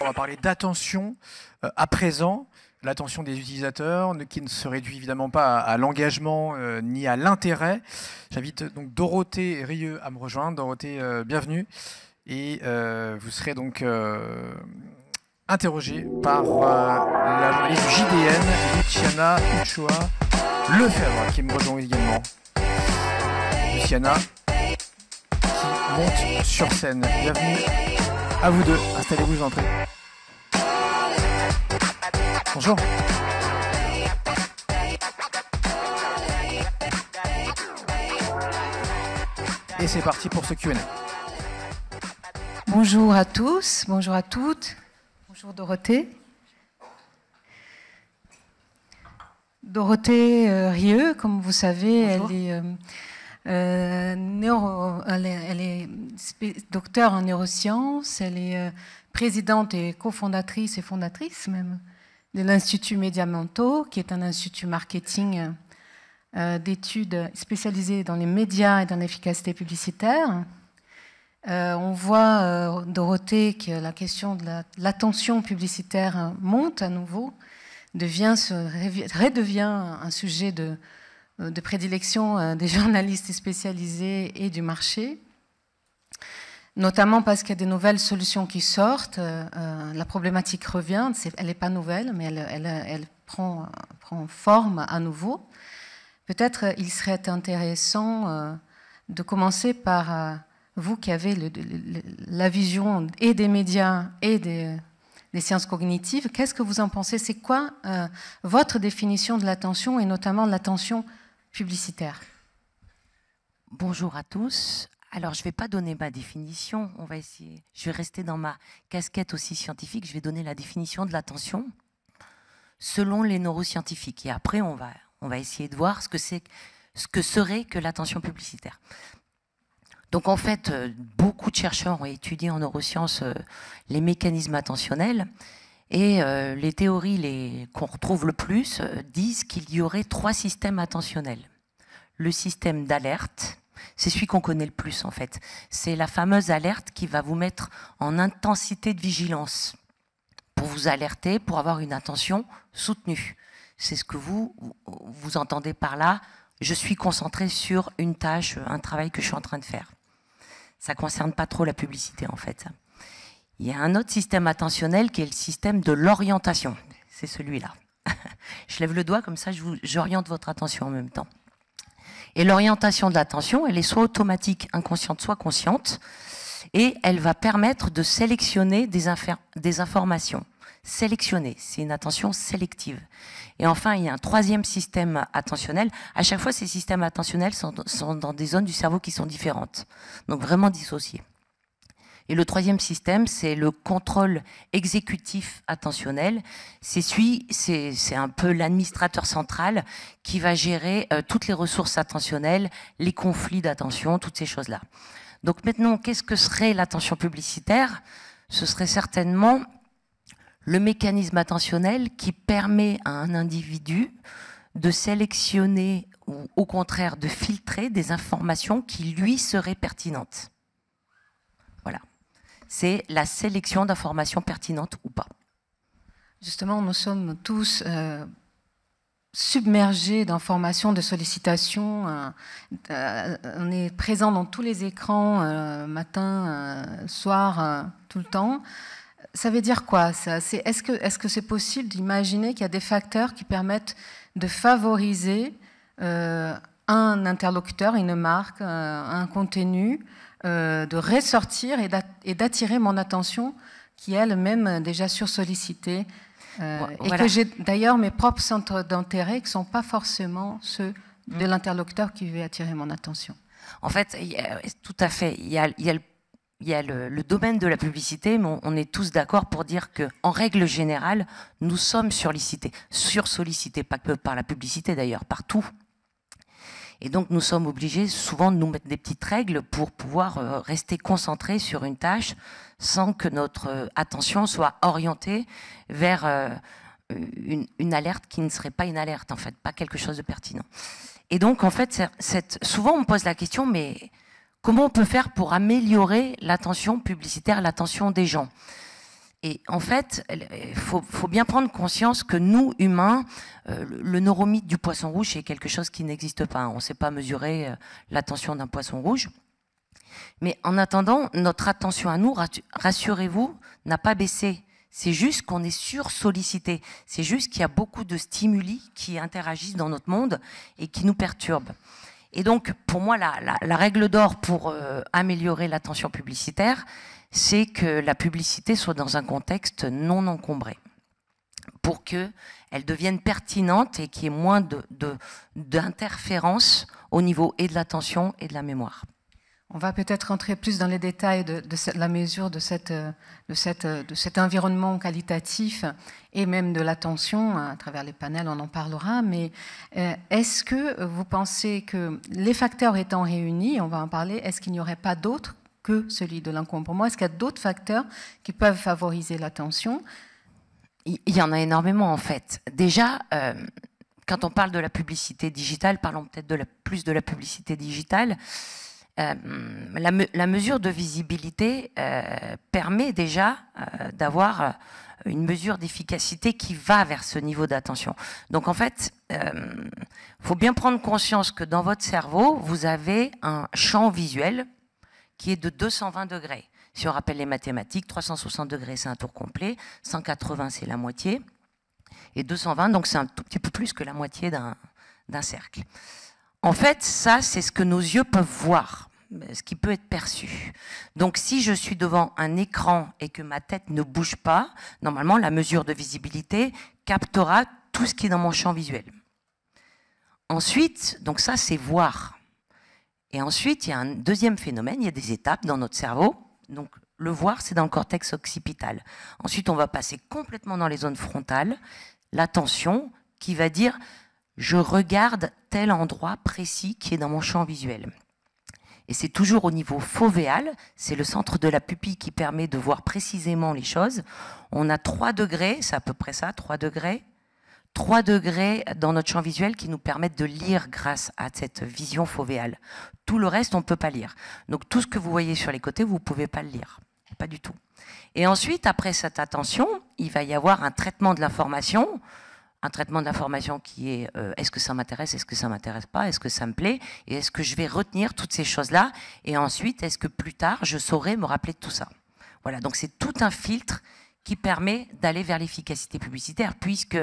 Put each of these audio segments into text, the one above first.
On va parler d'attention euh, à présent, l'attention des utilisateurs qui ne se réduit évidemment pas à, l'engagement euh, ni à l'intérêt. J'invite euh, donc Dorothée Rieux à me rejoindre. Dorothée, bienvenue. Et vous serez donc interrogée par la journaliste JDN, Luciana Uchoa Lefebvre, qui me rejoint également. Luciana, qui monte sur scène. Bienvenue à vous deux, installez-vous, j'entre. Bonjour. Et c'est parti pour ce QA. Bonjour à tous, bonjour à toutes, bonjour Dorothée. Dorothée euh, Rieux, comme vous savez, elle est euh, euh, elle, est, docteure docteur en neurosciences, elle est euh, présidente et cofondatrice et fondatrice même de l'Institut Médiamento, qui est un institut marketing euh, d'études spécialisées dans les médias et dans l'efficacité publicitaire. on voit, Dorothée, que la question de l'attention publicitaire monte à nouveau, devient, redevient un sujet de, euh, de prédilection euh, des journalistes spécialisés et du marché, notamment parce qu'il y a des nouvelles solutions qui sortent. Euh, la problématique revient, elle n'est pas nouvelle, mais elle, prend, forme à nouveau. Peut-être il serait intéressant de commencer par vous qui avez le, la vision et des médias et des, des sciences cognitives. Qu'est-ce que vous en pensez C'est quoi votre définition de l'attention et notamment de l'attention publicitaire. Bonjour à tous. Alors, je ne vais pas donner ma définition. On va essayer. Je vais rester dans ma casquette aussi scientifique. Je vais donner la définition de l'attention selon les neuroscientifiques. Et après, on va, on va essayer de voir ce que ce que serait que l'attention publicitaire. Donc, en fait, euh, beaucoup de chercheurs ont étudié en neurosciences euh, les mécanismes attentionnels. Et euh, les théories les, qu'on retrouve le plus euh, disent qu'il y aurait trois systèmes attentionnels. Le système d'alerte, c'est celui qu'on connaît le plus en fait. C'est la fameuse alerte qui va vous mettre en intensité de vigilance pour vous alerter, pour avoir une attention soutenue. C'est ce que vous, vous entendez par là. Je suis concentré sur une tâche, un travail que je suis en train de faire. Ça ne concerne pas trop la publicité en fait. Il y a un autre système attentionnel qui est le système de l'orientation. C'est celui-là. je lève le doigt comme ça, j'oriente votre attention en même temps. Et l'orientation de l'attention, elle est soit automatique, inconsciente, soit consciente, et elle va permettre de sélectionner des, informations. Sélectionner, c'est une attention sélective. Et enfin, il y a un troisième système attentionnel. À chaque fois, ces systèmes attentionnels sont, sont dans des zones du cerveau qui sont différentes, donc vraiment dissociés. Et le troisième système, c'est le contrôle exécutif attentionnel. C'est celui, c'est un peu l'administrateur central qui va gérer euh, toutes les ressources attentionnelles, les conflits d'attention, toutes ces choses-là. Donc maintenant, qu'est-ce que serait l'attention publicitaire Ce serait certainement le mécanisme attentionnel qui permet à un individu de sélectionner ou au contraire de filtrer des informations qui lui seraient pertinentes c'est la sélection d'informations pertinentes ou pas. Justement, nous sommes tous euh, submergés d'informations, de sollicitations. Euh, euh, on est présent dans tous les écrans, matin, soir, tout le temps. Ça veut dire quoi est-ce que c'est possible d'imaginer qu'il y a des facteurs qui permettent de favoriser un interlocuteur, une marque, un contenu euh, de ressortir et d'attirer mon attention qui est elle-même déjà sur Euh, Et que j'ai d'ailleurs mes propres centres d'intérêt qui ne sont pas forcément ceux de mm. l'interlocuteur qui veut attirer mon attention. En fait, tout à fait. Il y a, le, domaine de la publicité, mais on, est tous d'accord pour dire que, en règle générale, nous sommes sursollicités, sursollicités, pas que par la publicité d'ailleurs, partout et donc nous sommes obligés souvent de nous mettre des petites règles pour pouvoir euh, rester concentrés sur une tâche sans que notre euh, attention soit orientée vers euh, une, alerte qui ne serait pas une alerte, en fait, pas quelque chose de pertinent. Et donc en fait, souvent on me pose la question, mais comment on peut faire pour améliorer l'attention publicitaire, l'attention des gens et en fait, il euh, faut, bien prendre conscience que nous, humains, euh, le neuromythe du poisson rouge est quelque chose qui n'existe pas. On ne sait pas mesurer euh, l'attention d'un poisson rouge. Mais en attendant, notre attention à nous, rassurez-vous, n'a pas baissé. C'est juste qu'on est sur-sollicité. C'est juste qu'il y a beaucoup de stimuli qui interagissent dans notre monde et qui nous perturbent. Et donc, pour moi, la, règle d'or pour améliorer l'attention publicitaire, c'est que la publicité soit dans un contexte non encombré pour qu'elle devienne pertinente et qu'il y ait moins d'interférences au niveau et de l'attention et de la mémoire. On va peut-être rentrer plus dans les détails de, la mesure de, de cet environnement qualitatif et même de l'attention. À travers les panels, on en parlera. Mais euh, est-ce que vous pensez que les facteurs étant réunis, on va en parler, est-ce qu'il n'y aurait pas d'autres que celui de l'encombrement Est-ce qu'il y a d'autres facteurs qui peuvent favoriser l'attention Il y en a énormément en fait. Déjà, euh, quand on parle de la publicité digitale, parlons peut-être de plus de la publicité digitale. Euh, la, mesure de visibilité euh, permet déjà d'avoir une mesure d'efficacité qui va vers ce niveau d'attention. Donc en fait, il faut bien prendre conscience que dans votre cerveau, vous avez un champ visuel qui est de 220 degrés. Si on rappelle les mathématiques, 360 degrés, c'est un tour complet, 180, c'est la moitié, et 220, donc c'est un tout petit peu plus que la moitié d'un cercle. En fait, ça, c'est ce que nos yeux peuvent voir, euh, ce qui peut être perçu. Donc si je suis devant un écran et que ma tête ne bouge pas, normalement, la mesure de visibilité captera tout ce qui est dans mon champ visuel. Ensuite, donc ça, c'est voir. Et ensuite, il y a un deuxième phénomène, il y a des étapes dans notre cerveau. Donc, le voir, c'est dans le cortex occipital. Ensuite, on va passer complètement dans les zones frontales, l'attention, qui va dire je regarde tel endroit précis qui est dans mon champ visuel. Et c'est toujours au niveau fovéal, c'est le centre de la pupille qui permet de voir précisément les choses. On a 3 degrés, c'est à peu près ça, 3 degrés 3 degrés dans notre champ visuel qui nous permettent de lire grâce à cette vision fovéale. Tout le reste, on ne peut pas lire. Donc tout ce que vous voyez sur les côtés, vous ne pouvez pas le lire. Pas du tout. Et ensuite, après cette attention, il va y avoir un traitement de l'information. Un traitement de l'information qui est euh, est-ce que ça m'intéresse, est-ce que ça m'intéresse pas, est-ce que ça me plaît, et est-ce que je vais retenir toutes ces choses-là, et ensuite est-ce que plus tard je saurai me rappeler de tout ça. Voilà, donc c'est tout un filtre qui permet d'aller vers l'efficacité publicitaire, puisque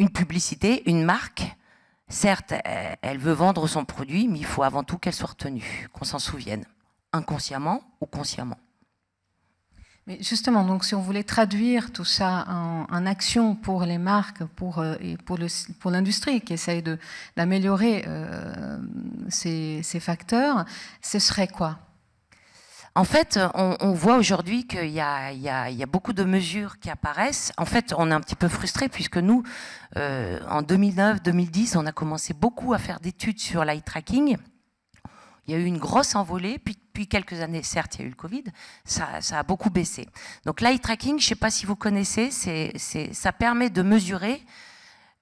une publicité, une marque, certes, elle veut vendre son produit, mais il faut avant tout qu'elle soit retenue, qu'on s'en souvienne, inconsciemment ou consciemment. Mais justement, donc, si on voulait traduire tout ça en, action pour les marques, pour, euh, et pour, le, pour l'industrie qui essaye de, d'améliorer euh, ces facteurs, ce serait quoi en fait, on, voit aujourd'hui qu'il y, y, a beaucoup de mesures qui apparaissent. En fait, on est un petit peu frustré puisque nous, euh, en 2009-2010, on a commencé beaucoup à faire d'études sur l'eye tracking. Il y a eu une grosse envolée, puis depuis quelques années, certes, il y a eu le Covid, ça, a beaucoup baissé. Donc l'eye tracking, je ne sais pas si vous connaissez, ça permet de mesurer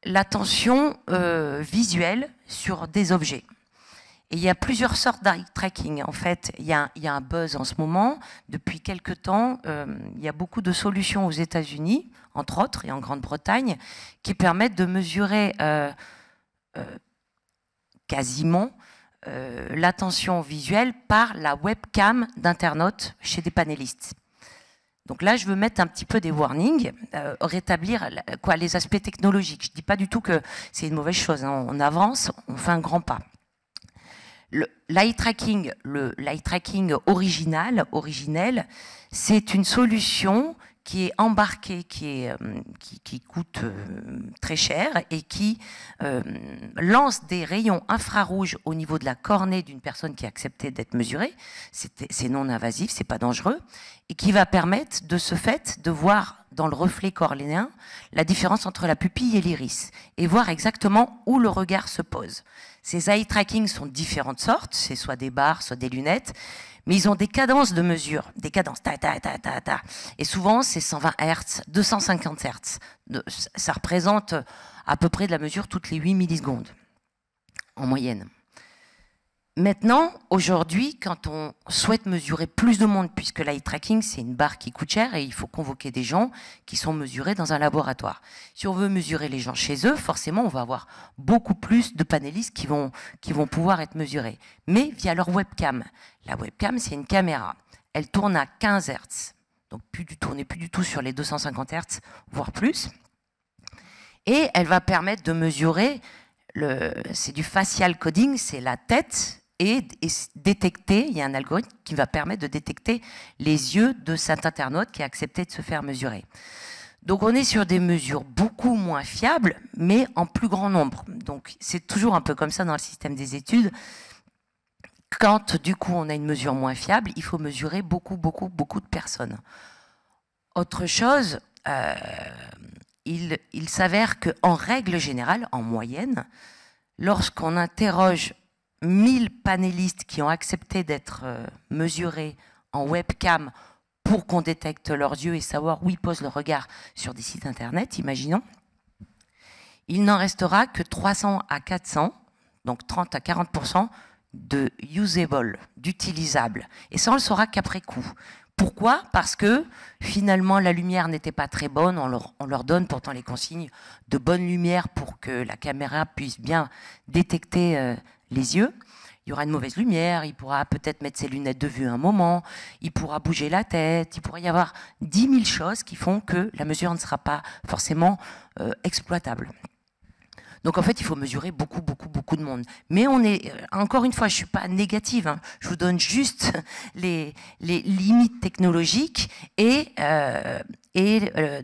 l'attention euh, visuelle sur des objets. Et il y a plusieurs sortes d'eye tracking. En fait, il y, a, un buzz en ce moment. Depuis quelque temps, euh, il y a beaucoup de solutions aux États-Unis, entre autres, et en Grande-Bretagne, qui permettent de mesurer euh, euh, quasiment l'attention visuelle par la webcam d'internautes chez des panélistes. Donc là, je veux mettre un petit peu des warnings, rétablir quoi, les aspects technologiques. Je ne dis pas du tout que c'est une mauvaise chose. Hein. On avance, on fait un grand pas l'eye tracking, le, tracking original, originel, c'est une solution qui est embarqué, qui, est, euh, qui, coûte euh, très cher et qui euh, lance des rayons infrarouges au niveau de la cornée d'une personne qui a accepté d'être mesurée. C'est non invasif, c'est pas dangereux et qui va permettre de ce fait de voir dans le reflet cornéen la différence entre la pupille et l'iris et voir exactement où le regard se pose. Ces eye tracking sont de différentes sortes, c'est soit des barres, soit des lunettes, mais ils ont des cadences de mesure, des cadences, ta, ta, ta, ta, ta. Et souvent, c'est 120 Hertz, 250 Hertz. Ça représente euh, à peu près de la mesure toutes les 8 millisecondes, en moyenne. Maintenant, aujourd'hui, quand on souhaite mesurer plus de monde, puisque l'eye tracking, c'est une barre qui coûte cher et il faut convoquer des gens qui sont mesurés dans un laboratoire. Si on veut mesurer les gens chez eux, forcément, on va avoir beaucoup plus de panélistes qui vont, qui vont pouvoir être mesurés, mais via leur webcam. La webcam, c'est une caméra. Elle tourne à 15 Hz. Donc, plus du tout, on n'est plus du tout sur les 250 Hz, voire plus. Et elle va permettre de mesurer, c'est du facial coding, c'est la tête et, détecter, il y a un algorithme qui va permettre de détecter les yeux de cet internaute qui a accepté de se faire mesurer. Donc on est sur des mesures beaucoup moins fiables, mais en plus grand nombre. Donc c'est toujours un peu comme ça dans le système des études. Quand du coup on a une mesure moins fiable, il faut mesurer beaucoup, beaucoup, beaucoup de personnes. Autre chose, euh, il, il s'avère qu'en règle générale, en moyenne, lorsqu'on interroge 1000 panélistes qui ont accepté d'être euh, mesurés en webcam pour qu'on détecte leurs yeux et savoir où ils posent le regard sur des sites internet, imaginons. Il n'en restera que 300 à 400, donc 30 à 40 de usable, d'utilisable. Et ça, on le saura qu'après coup. Pourquoi Parce que finalement, la lumière n'était pas très bonne. On leur, donne pourtant les consignes de bonne lumière pour que la caméra puisse bien détecter euh, les yeux, il y aura une mauvaise lumière, il pourra peut-être mettre ses lunettes de vue un moment, il pourra bouger la tête, il pourra y avoir 10 000 choses qui font que la mesure ne sera pas forcément euh, exploitable. Donc en fait, il faut mesurer beaucoup, beaucoup, beaucoup de monde. Mais on est, euh, encore une fois, je ne suis pas négative, hein. je vous donne juste les, limites technologiques et, euh, et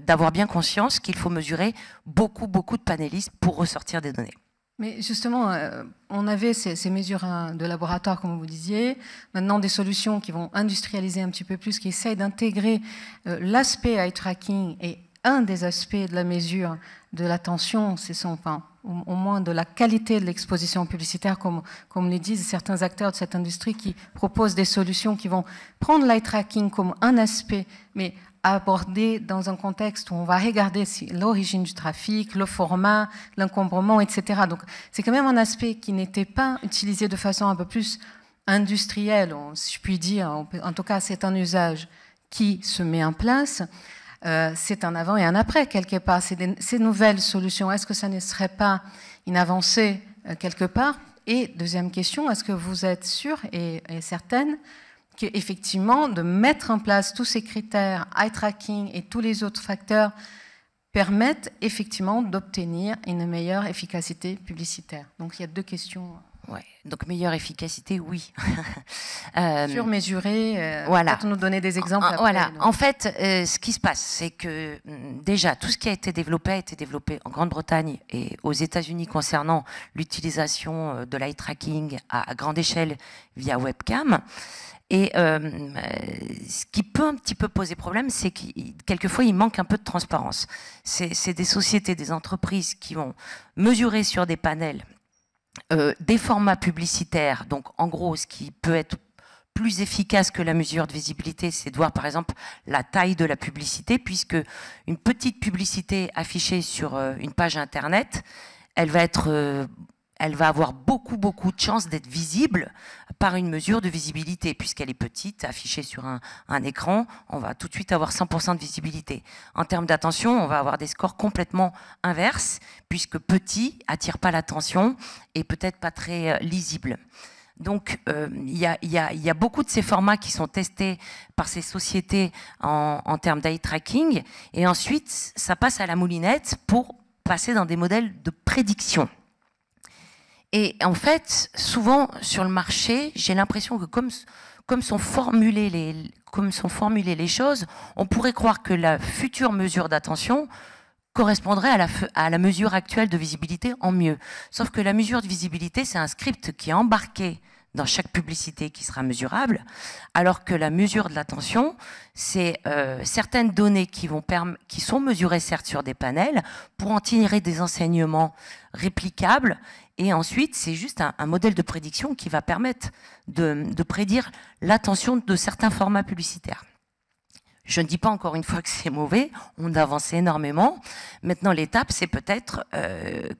d'avoir bien conscience qu'il faut mesurer beaucoup, beaucoup de panélistes pour ressortir des données. Mais justement, euh, on avait ces, mesures hein, de laboratoire, comme vous disiez, maintenant des solutions qui vont industrialiser un petit peu plus, qui essayent d'intégrer euh, l'aspect eye tracking et un des aspects de la mesure de l'attention, c'est son, enfin, au, moins de la qualité de l'exposition publicitaire, comme, comme le disent certains acteurs de cette industrie qui proposent des solutions qui vont prendre l'eye tracking comme un aspect, mais aborder dans un contexte où on va regarder l'origine du trafic, le format, l'encombrement, etc. Donc c'est quand même un aspect qui n'était pas utilisé de façon un peu plus industrielle, si je puis dire, en tout cas c'est un usage qui se met en place. Euh, c'est un avant et un après quelque part. ces nouvelles solutions, est-ce que ça ne serait pas une avancée euh, quelque part Et deuxième question, est-ce que vous êtes sûre et, certaine qu'effectivement, de mettre en place tous ces critères, eye tracking et tous les autres facteurs permettent effectivement d'obtenir une meilleure efficacité publicitaire. Donc il y a deux questions euh, Ouais. Donc meilleure efficacité, oui. Euh, sur mesurer euh, voilà. peut nous donner des exemples. En, ah, voilà. En fait, euh, ce qui se passe, c'est que hum, déjà, tout ce qui a été développé a été développé en Grande-Bretagne et aux États-Unis concernant l'utilisation de l'eye tracking à, grande échelle via webcam. Et ce qui peut un petit peu poser problème, c'est que quelquefois, il manque un peu de transparence. C'est des sociétés, des entreprises qui vont mesurer sur des panels euh, des formats publicitaires, donc en gros, ce qui peut être plus efficace que la mesure de visibilité, c'est de voir par exemple la taille de la publicité, puisque une petite publicité affichée sur euh, une page internet, elle va être euh, elle va avoir beaucoup, beaucoup de chances d'être visible par une mesure de visibilité. Puisqu'elle est petite, affichée sur un, écran, on va tout de suite avoir 100% de visibilité. En termes d'attention, on va avoir des scores complètement inverses, puisque petit attire pas l'attention et peut-être pas très euh, lisible. Donc, euh, il y, a beaucoup de ces formats qui sont testés par ces sociétés en, en termes d'eye tracking. Et ensuite, ça passe à la moulinette pour passer dans des modèles de prédiction. Et en fait, souvent sur le marché, j'ai l'impression que comme, comme, sont formulées les, comme sont formulées les choses, on pourrait croire que la future mesure d'attention correspondrait à la, à la mesure actuelle de visibilité en mieux. Sauf que la mesure de visibilité, c'est un script qui est embarqué dans chaque publicité qui sera mesurable, alors que la mesure de l'attention, c'est euh, certaines données qui, sont mesurées certes sur des panels pour en tirer des enseignements réplicables. Et ensuite, c'est juste un, modèle de prédiction qui va permettre de, prédire l'attention de certains formats publicitaires. Je ne dis pas encore une fois que c'est mauvais, on avance énormément. Maintenant, l'étape, c'est peut-être euh,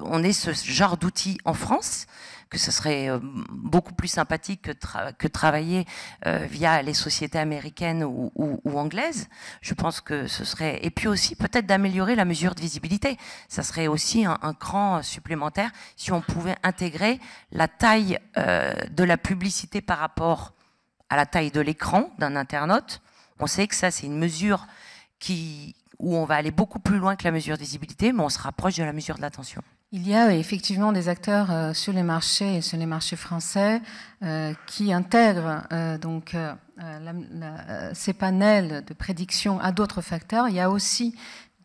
qu'on ait ce genre d'outils en France, que ce serait euh, beaucoup plus sympathique que, que travailler euh, via les sociétés américaines ou, anglaises. Je pense que ce serait et puis aussi peut-être d'améliorer la mesure de visibilité. Ça serait aussi un, cran supplémentaire si on pouvait intégrer la taille euh, de la publicité par rapport à la taille de l'écran d'un internaute. On sait que ça, c'est une mesure qui, où on va aller beaucoup plus loin que la mesure de visibilité, mais on se rapproche de la mesure de l'attention. Il y a effectivement des acteurs euh, sur les marchés et sur les marchés français euh, qui intègrent euh, donc ces panels de prédiction à d'autres facteurs. Il y a aussi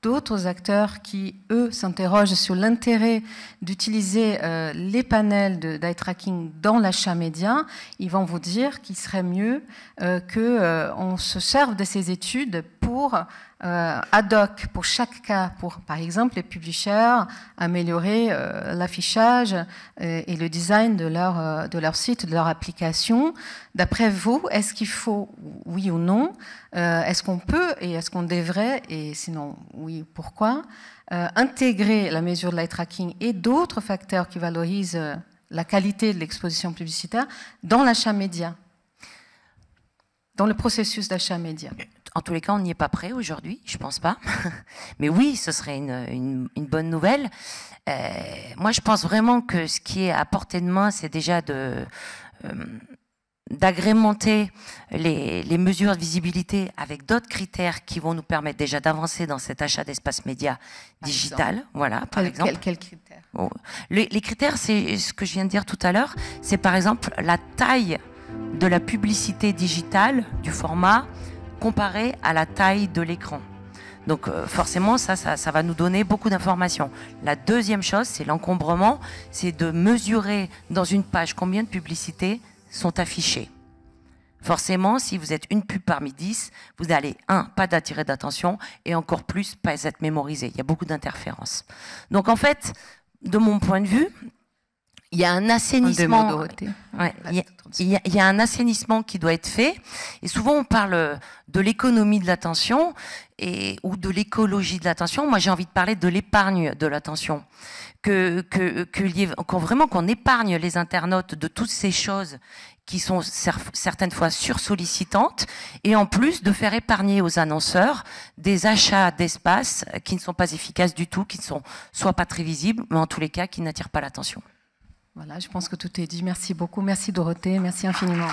d'autres acteurs qui, eux, s'interrogent sur l'intérêt d'utiliser les panels d'eye tracking dans l'achat média. Ils vont vous dire qu'il serait mieux qu'on se serve de ces études euh, ad hoc pour chaque cas, pour par exemple les publishers améliorer euh, l'affichage euh, et, le design de leur, de leur site, de leur application. D'après vous, est-ce qu'il faut, oui ou non, est-ce qu'on peut et est-ce qu'on devrait, et sinon oui, pourquoi, intégrer la mesure de light tracking et d'autres facteurs qui valorisent la qualité de l'exposition publicitaire dans l'achat média dans le processus d'achat média en tous les cas, on n'y est pas prêt aujourd'hui, je pense pas. Mais oui, ce serait une, bonne nouvelle. Euh, moi, je pense vraiment que ce qui est à portée de main, c'est déjà de euh, d'agrémenter les, mesures de visibilité avec d'autres critères qui vont nous permettre déjà d'avancer dans cet achat d'espace média digital. Voilà, par exemple. Quels critères oh, Les critères, c'est ce que je viens de dire tout à l'heure. C'est par exemple la taille de la publicité digitale, du format, comparé à la taille de l'écran. Donc euh, forcément, ça, ça, va nous donner beaucoup d'informations. La deuxième chose, c'est l'encombrement, c'est de mesurer dans une page combien de publicités sont affichées. Forcément, si vous êtes une pub parmi dix, vous allez un, pas d'attirer d'attention et encore plus, pas être mémorisé. Il y a beaucoup d'interférences. Donc en fait, de mon point de vue, il y a un assainissement. un assainissement qui doit être fait. Et souvent, on parle euh, de l'économie de l'attention et ou de l'écologie de l'attention. Moi, j'ai envie de parler de l'épargne de l'attention. Que, que, que, vraiment qu'on épargne les internautes de toutes ces choses qui sont certaines fois sursollicitantes, et en plus de faire épargner aux annonceurs des achats d'espace qui ne sont pas efficaces du tout, qui ne sont soit pas très visibles, mais en tous les cas qui n'attirent pas l'attention. Voilà, je pense que tout est dit. Merci beaucoup. Merci Dorothée. Merci infiniment.